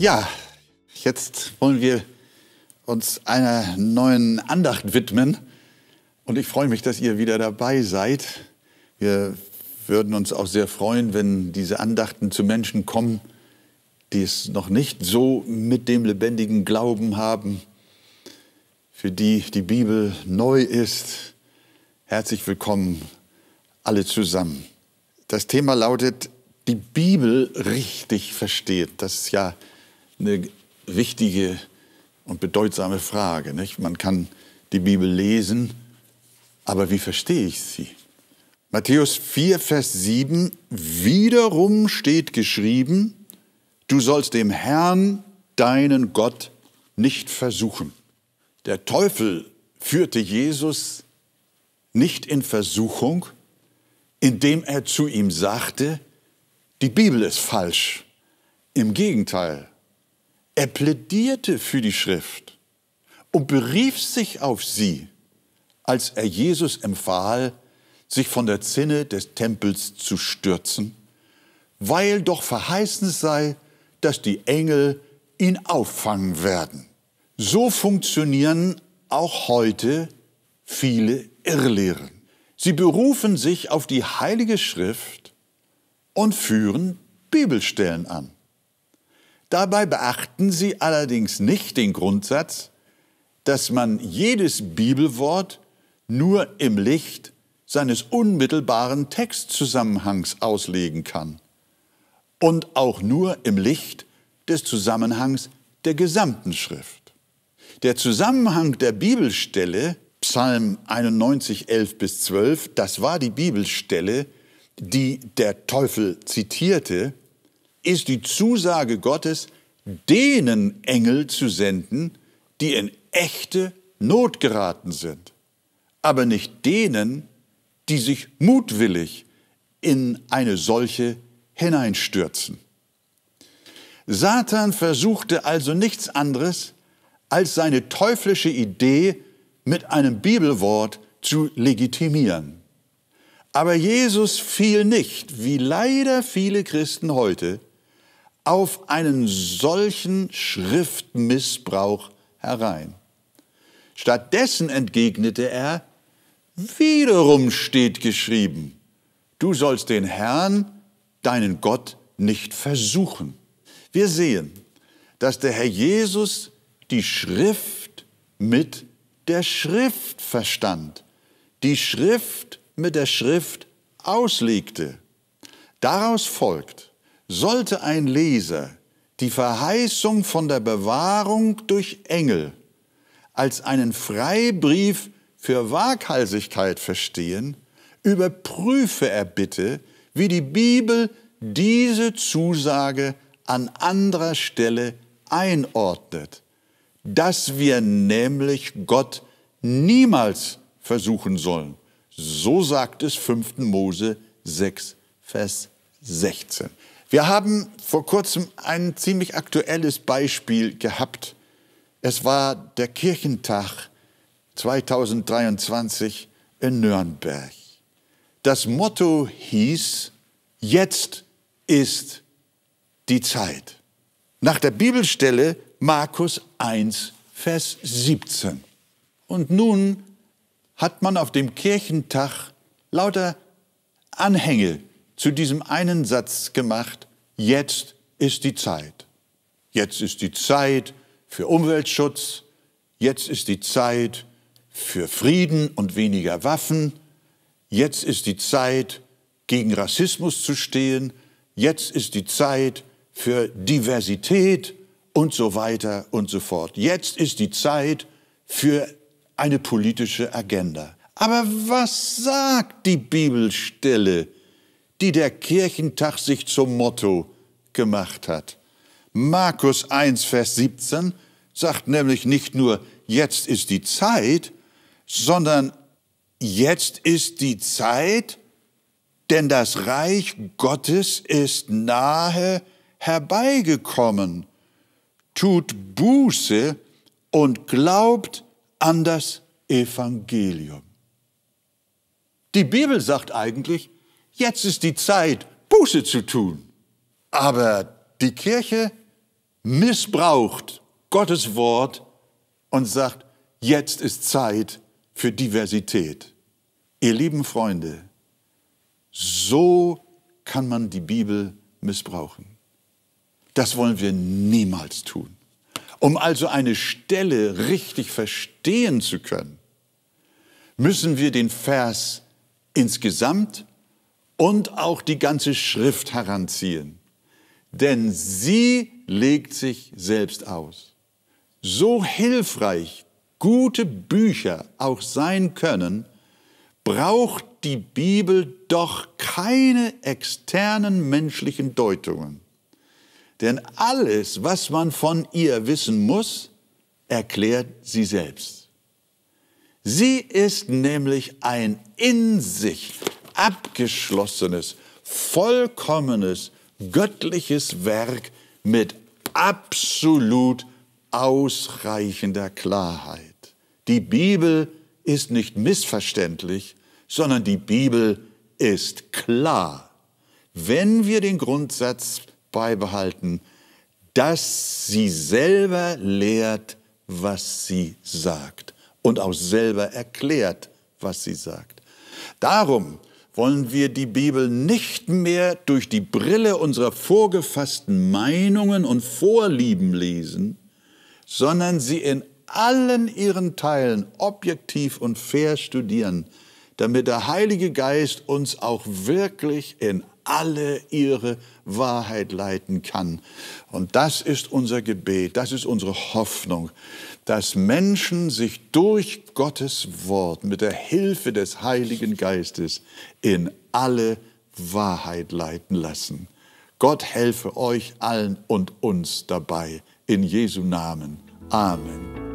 Ja, jetzt wollen wir uns einer neuen Andacht widmen. Und ich freue mich, dass ihr wieder dabei seid. Wir würden uns auch sehr freuen, wenn diese Andachten zu Menschen kommen, die es noch nicht so mit dem lebendigen Glauben haben, für die die Bibel neu ist. Herzlich willkommen alle zusammen. Das Thema lautet, die Bibel richtig versteht. Das ist ja eine wichtige und bedeutsame Frage. Nicht? Man kann die Bibel lesen, aber wie verstehe ich sie? Matthäus 4, Vers 7, wiederum steht geschrieben, du sollst dem Herrn, deinen Gott, nicht versuchen. Der Teufel führte Jesus nicht in Versuchung, indem er zu ihm sagte, die Bibel ist falsch. Im Gegenteil, er plädierte für die Schrift und berief sich auf sie, als er Jesus empfahl, sich von der Zinne des Tempels zu stürzen, weil doch verheißen sei, dass die Engel ihn auffangen werden. So funktionieren auch heute viele Irrlehren. Sie berufen sich auf die Heilige Schrift und führen Bibelstellen an. Dabei beachten sie allerdings nicht den Grundsatz, dass man jedes Bibelwort nur im Licht seines unmittelbaren Textzusammenhangs auslegen kann und auch nur im Licht des Zusammenhangs der gesamten Schrift. Der Zusammenhang der Bibelstelle, Psalm 91, 11 bis 12, das war die Bibelstelle, die der Teufel zitierte, ist die Zusage Gottes, denen Engel zu senden, die in echte Not geraten sind, aber nicht denen, die sich mutwillig in eine solche hineinstürzen. Satan versuchte also nichts anderes, als seine teuflische Idee mit einem Bibelwort zu legitimieren. Aber Jesus fiel nicht, wie leider viele Christen heute, auf einen solchen Schriftmissbrauch herein. Stattdessen entgegnete er, wiederum steht geschrieben, du sollst den Herrn, deinen Gott, nicht versuchen. Wir sehen, dass der Herr Jesus die Schrift mit der Schrift verstand, die Schrift mit der Schrift auslegte. Daraus folgt, sollte ein Leser die Verheißung von der Bewahrung durch Engel als einen Freibrief für Waghalsigkeit verstehen, überprüfe er bitte, wie die Bibel diese Zusage an anderer Stelle einordnet, dass wir nämlich Gott niemals versuchen sollen. So sagt es 5. Mose 6, Vers 16. Wir haben vor kurzem ein ziemlich aktuelles Beispiel gehabt. Es war der Kirchentag 2023 in Nürnberg. Das Motto hieß, jetzt ist die Zeit. Nach der Bibelstelle Markus 1, Vers 17. Und nun hat man auf dem Kirchentag lauter Anhänge zu diesem einen Satz gemacht, jetzt ist die Zeit. Jetzt ist die Zeit für Umweltschutz, jetzt ist die Zeit für Frieden und weniger Waffen, jetzt ist die Zeit, gegen Rassismus zu stehen, jetzt ist die Zeit für Diversität und so weiter und so fort. Jetzt ist die Zeit für eine politische Agenda. Aber was sagt die Bibelstelle? die der Kirchentag sich zum Motto gemacht hat. Markus 1, Vers 17 sagt nämlich nicht nur, jetzt ist die Zeit, sondern jetzt ist die Zeit, denn das Reich Gottes ist nahe herbeigekommen. Tut Buße und glaubt an das Evangelium. Die Bibel sagt eigentlich, jetzt ist die Zeit, Buße zu tun. Aber die Kirche missbraucht Gottes Wort und sagt, jetzt ist Zeit für Diversität. Ihr lieben Freunde, so kann man die Bibel missbrauchen. Das wollen wir niemals tun. Um also eine Stelle richtig verstehen zu können, müssen wir den Vers insgesamt und auch die ganze Schrift heranziehen. Denn sie legt sich selbst aus. So hilfreich gute Bücher auch sein können, braucht die Bibel doch keine externen menschlichen Deutungen. Denn alles, was man von ihr wissen muss, erklärt sie selbst. Sie ist nämlich ein in sich abgeschlossenes, vollkommenes, göttliches Werk mit absolut ausreichender Klarheit. Die Bibel ist nicht missverständlich, sondern die Bibel ist klar. Wenn wir den Grundsatz beibehalten, dass sie selber lehrt, was sie sagt und auch selber erklärt, was sie sagt. Darum wollen wir die Bibel nicht mehr durch die Brille unserer vorgefassten Meinungen und Vorlieben lesen, sondern sie in allen ihren Teilen objektiv und fair studieren, damit der Heilige Geist uns auch wirklich in alle ihre Wahrheit leiten kann. Und das ist unser Gebet, das ist unsere Hoffnung, dass Menschen sich durch Gottes Wort mit der Hilfe des Heiligen Geistes in alle Wahrheit leiten lassen. Gott helfe euch allen und uns dabei. In Jesu Namen. Amen.